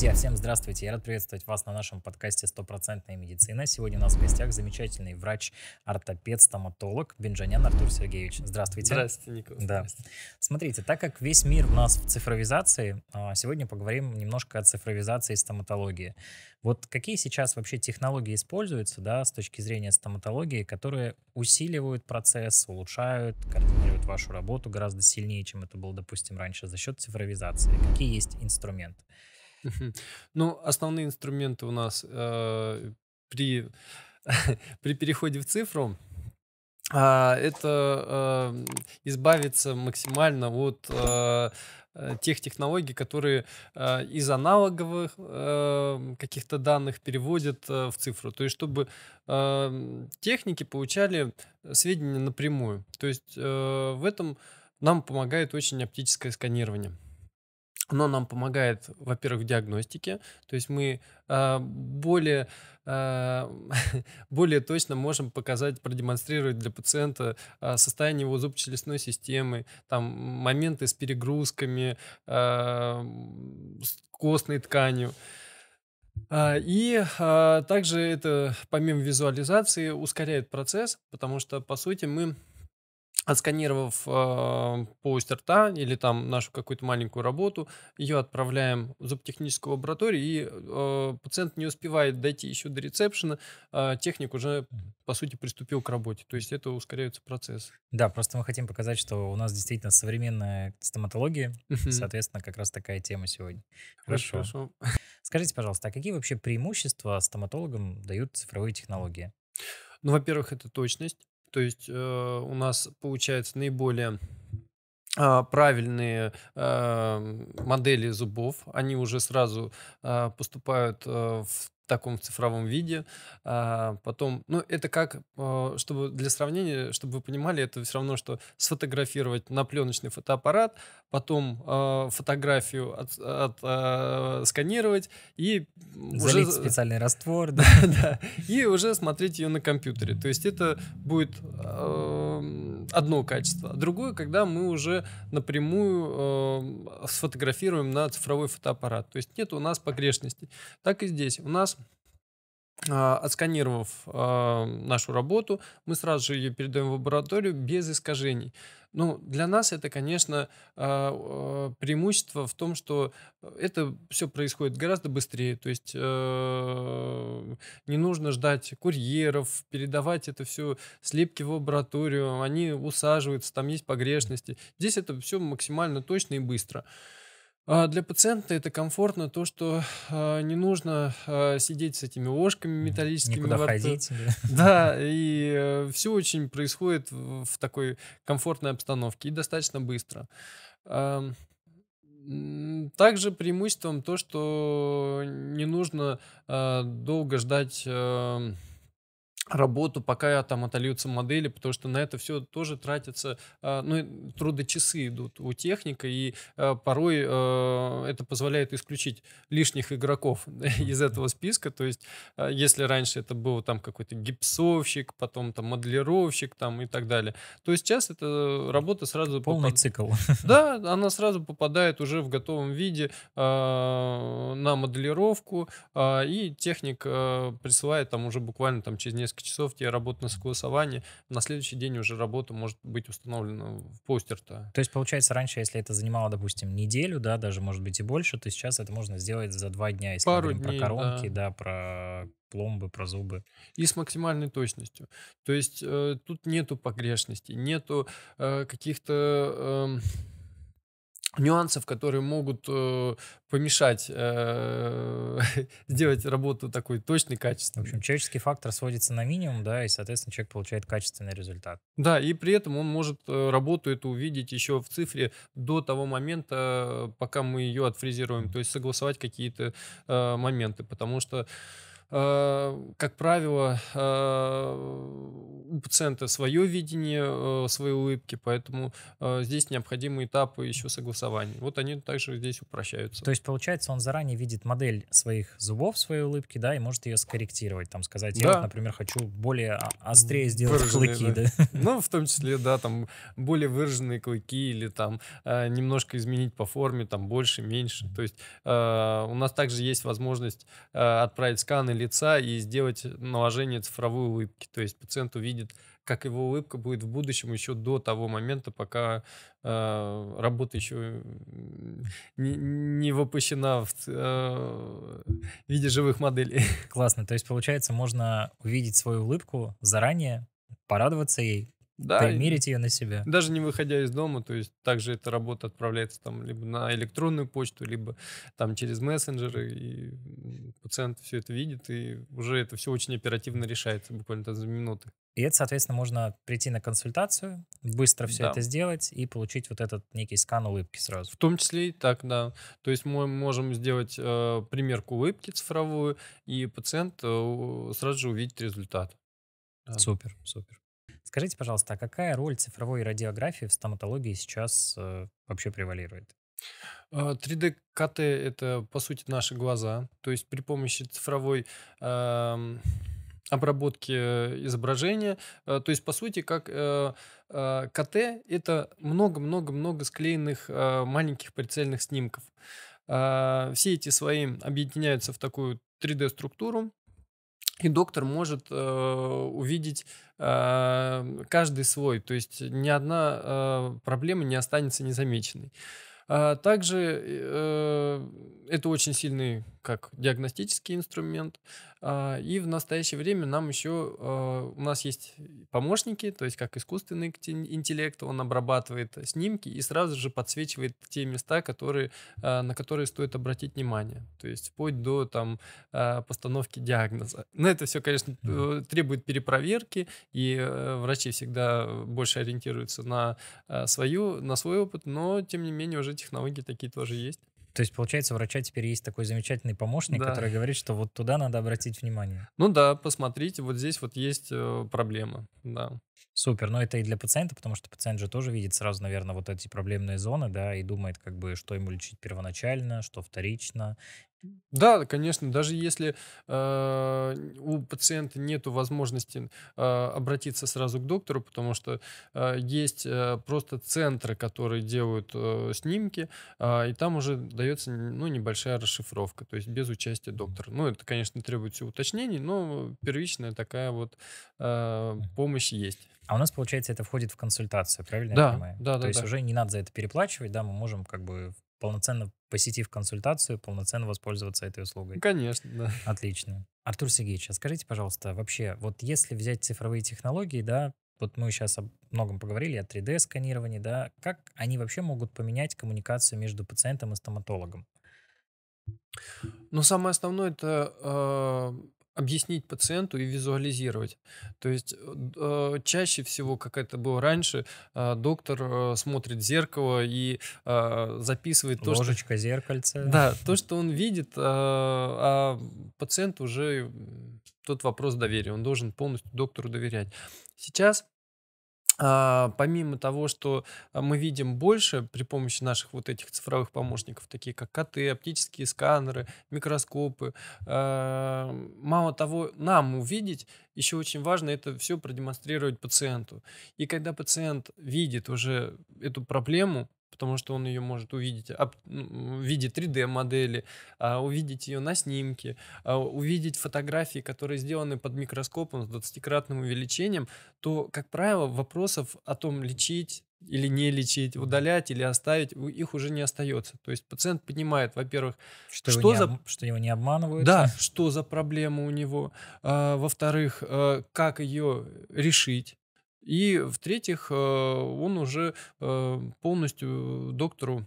Друзья, всем здравствуйте. Я рад приветствовать вас на нашем подкасте «Стопроцентная медицина». Сегодня у нас в гостях замечательный врач, ортопед, стоматолог Бенджанян Артур Сергеевич. Здравствуйте. Здравствуйте, Николай. Да. Смотрите, так как весь мир у нас в цифровизации, а, сегодня поговорим немножко о цифровизации стоматологии. Вот какие сейчас вообще технологии используются, да, с точки зрения стоматологии, которые усиливают процесс, улучшают, координируют вашу работу гораздо сильнее, чем это было, допустим, раньше за счет цифровизации? Какие есть инструменты? Ну, основные инструменты у нас э, при, при переходе в цифру а, это э, избавиться максимально от э, тех технологий, которые из аналоговых каких-то данных переводят в цифру. То есть, чтобы эм, техники получали сведения напрямую. То есть, в этом нам помогает очень оптическое сканирование. Оно нам помогает, во-первых, в диагностике, то есть мы э, более, э, более точно можем показать, продемонстрировать для пациента э, состояние его зубочелюстной системы, там моменты с перегрузками, э, с костной тканью. И а, также это, помимо визуализации, ускоряет процесс, потому что, по сути, мы отсканировав э, полость рта или там нашу какую-то маленькую работу, ее отправляем в зуботехническую лабораторию, и э, пациент не успевает дойти еще до рецепшена, э, а техник уже, по сути, приступил к работе. То есть это ускоряется процесс. Да, просто мы хотим показать, что у нас действительно современная стоматология, угу. соответственно, как раз такая тема сегодня. Хорошо. Хорошо. Скажите, пожалуйста, а какие вообще преимущества стоматологам дают цифровые технологии? Ну, во-первых, это точность. То есть э, у нас получается наиболее а, правильные э, модели зубов, они уже сразу э, поступают э, в таком цифровом виде. А, потом, ну, это как, э, чтобы для сравнения, чтобы вы понимали, это все равно, что сфотографировать на пленочный фотоаппарат, потом а, фотографию от, от, а, сканировать и Залить уже... специальный раствор. Да, да. И уже смотреть ее на компьютере. То есть это будет одно качество. А другое, когда мы уже напрямую э, сфотографируем на цифровой фотоаппарат. То есть нет у нас погрешностей. Так и здесь. У нас а, отсканировав а, нашу работу, мы сразу же ее передаем в лабораторию без искажений. Ну, для нас это, конечно, а, преимущество в том, что это все происходит гораздо быстрее. То есть э, не нужно ждать курьеров, передавать это все слепки в лабораторию, они усаживаются, там есть погрешности. Здесь это все максимально точно и быстро. А, для пациента это комфортно, то, что э, не нужно э, сидеть с этими ложками металлическими. Никуда ходить. Да, и э, все очень происходит в, в такой комфортной обстановке и достаточно быстро. Также преимуществом то, что не нужно долго ждать работу, пока там отольются модели, потому что на это все тоже тратятся, э, ну, трудочасы идут у техника, и э, порой э, это позволяет исключить лишних игроков из этого списка, то есть если раньше это был там какой-то гипсовщик, потом там моделировщик там и так далее, то сейчас эта работа сразу... Полный попад... цикл. Да, она сразу попадает уже в готовом виде на моделировку, и техник присылает там уже буквально там через несколько несколько часов тебе работа на согласование, на следующий день уже работа может быть установлена в постер-то. То есть, получается, раньше, если это занимало, допустим, неделю, да, даже, может быть, и больше, то сейчас это можно сделать за два дня, если Пару мы говорим дней, про коронки, да, да про пломбы, про зубы. И с максимальной точностью. То есть э, тут нету погрешностей, нету э, каких-то... Э, нюансов, которые могут э, помешать э, сделать работу такой точной, качественной. В общем, человеческий фактор сводится на минимум, да, и, соответственно, человек получает качественный результат. Да, и при этом он может э, работу эту увидеть еще в цифре до того момента, пока мы ее отфрезеруем, то есть согласовать какие-то э, моменты, потому что э, как правило, э, у пациента свое видение э, своей улыбки, поэтому э, здесь необходимы этапы еще согласования. Вот они также здесь упрощаются. То есть, получается, он заранее видит модель своих зубов, своей улыбки, да, и может ее скорректировать, там сказать, да. я, вот, например, хочу более острее сделать выраженные, клыки, да. да. Ну, в том числе, да, там более выраженные клыки или там э, немножко изменить по форме, там больше, меньше. То есть у нас также есть возможность отправить сканы лица и сделать наложение цифровой улыбки. То есть пациент увидит увидит, как его улыбка будет в будущем еще до того момента, пока э, работа еще не, не воплощена в э, виде живых моделей. Классно. То есть, получается, можно увидеть свою улыбку заранее, порадоваться ей, да, примерить ее на себя. Даже не выходя из дома, то есть также эта работа отправляется там либо на электронную почту, либо там через мессенджеры, и пациент все это видит, и уже это все очень оперативно решается, буквально за минуты. И это, соответственно, можно прийти на консультацию, быстро все да. это сделать и получить вот этот некий скан улыбки сразу. В том числе и так, да. То есть мы можем сделать э, примерку улыбки цифровую, и пациент э, сразу же увидит результат. Да. Супер, супер. Скажите, пожалуйста, а какая роль цифровой радиографии в стоматологии сейчас э, вообще превалирует? 3D-КТ а, – это, по сути, наши глаза. То есть при помощи цифровой э, обработки изображения. Э, то есть, по сути, как э, э, КТ – это много-много-много склеенных маленьких прицельных снимков. А, все эти свои объединяются в такую 3D-структуру, и доктор может э, увидеть э, каждый свой, то есть ни одна э, проблема не останется незамеченной. А также э, это очень сильный как диагностический инструмент. А, и в настоящее время нам еще, а, у нас есть помощники, то есть как искусственный интеллект, он обрабатывает снимки и сразу же подсвечивает те места, которые, а, на которые стоит обратить внимание. То есть вплоть до там, постановки диагноза. Но это все, конечно, э, требует перепроверки, и э, врачи всегда больше ориентируются на, свою, на свой опыт, но, тем не менее, уже технологии такие тоже есть. То есть, получается, у врача теперь есть такой замечательный помощник, да. который говорит, что вот туда надо обратить внимание. Ну да, посмотрите, вот здесь вот есть э, проблема, да. Супер, но это и для пациента, потому что пациент же тоже видит сразу, наверное, вот эти проблемные зоны, да, и думает, как бы, что ему лечить первоначально, что вторично. Да, конечно, даже если э, у пациента нет возможности э, обратиться сразу к доктору, потому что э, есть э, просто центры, которые делают э, снимки, э, и там уже дается ну, небольшая расшифровка, то есть без участия доктора. Ну, это, конечно, требует все уточнений, но первичная такая вот э, помощь есть. А у нас, получается, это входит в консультацию, правильно да, я понимаю? Да, да, То есть да. уже не надо за это переплачивать, да, мы можем как бы полноценно посетив консультацию, полноценно воспользоваться этой услугой. Конечно, да. Отлично. Артур Сергеевич, а скажите, пожалуйста, вообще, вот если взять цифровые технологии, да, вот мы сейчас о многом поговорили, о 3D-сканировании, да, как они вообще могут поменять коммуникацию между пациентом и стоматологом? Ну, самое основное это э, объяснить пациенту и визуализировать. То есть э, чаще всего, как это было раньше, э, доктор э, смотрит в зеркало и записывает то, Ложечка, что... зеркальце. Да, то, что он видит, а пациент уже тот вопрос доверия, он должен полностью доктору доверять. Сейчас а, помимо того, что э, мы видим больше при помощи наших вот этих цифровых помощников, такие как коты, оптические сканеры, микроскопы, а, мало того, нам увидеть, еще очень важно это все продемонстрировать пациенту. И когда пациент видит уже эту проблему, потому что он ее может увидеть об, ну, в виде 3D-модели, а, увидеть ее на снимке, а, увидеть фотографии, которые сделаны под микроскопом с 20-кратным увеличением, то, как правило, вопросов о том, лечить или не лечить, удалять или оставить, их уже не остается. То есть пациент понимает, во-первых, что, что, его за... об... что его не обманывают. Да, что за проблема у него. А, во-вторых, а, как ее решить. И в-третьих, э, он уже э, полностью э, доктору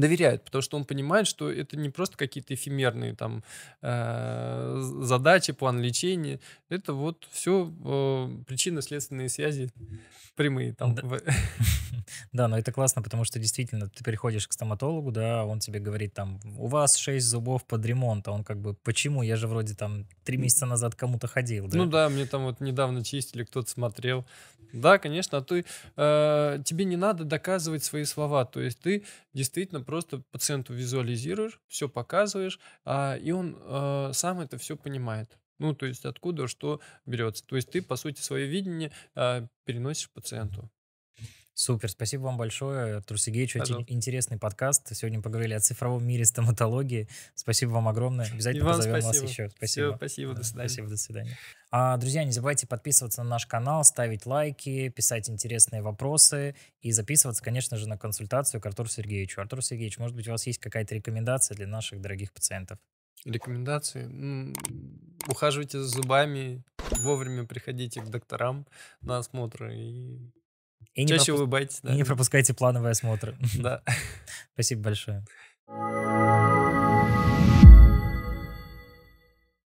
доверяет, потому что он понимает, что это не просто какие-то эфемерные там э, задачи, план лечения, это вот все э, причинно-следственные связи прямые там. Да. да, но это классно, потому что действительно ты переходишь к стоматологу, да, он тебе говорит там, у вас 6 зубов под ремонт, а он как бы, почему, я же вроде там 3 месяца назад кому-то ходил. Да? Ну да, мне там вот недавно чистили, кто-то смотрел. Да, конечно, а ты, э, тебе не надо доказывать свои слова, то есть ты действительно просто пациенту визуализируешь, все показываешь, а, и он а, сам это все понимает. Ну, то есть откуда что берется. То есть ты, по сути, свое видение а, переносишь пациенту. Супер, спасибо вам большое, Артур Сергеевич. Очень интересный подкаст. Сегодня поговорили о цифровом мире стоматологии. Спасибо вам огромное. Обязательно вам позовем спасибо. вас еще. Спасибо. Все, спасибо, до свидания. Спасибо, до свидания. А, друзья, не забывайте подписываться на наш канал, ставить лайки, писать интересные вопросы и записываться, конечно же, на консультацию к Артуру Сергеевичу. Артур Сергеевич, может быть, у вас есть какая-то рекомендация для наших дорогих пациентов? Рекомендации? Ухаживайте за зубами, вовремя приходите к докторам на осмотры и и не, пропу... улыбайтесь, да. и не пропускайте плановые осмотры. Да. Спасибо большое.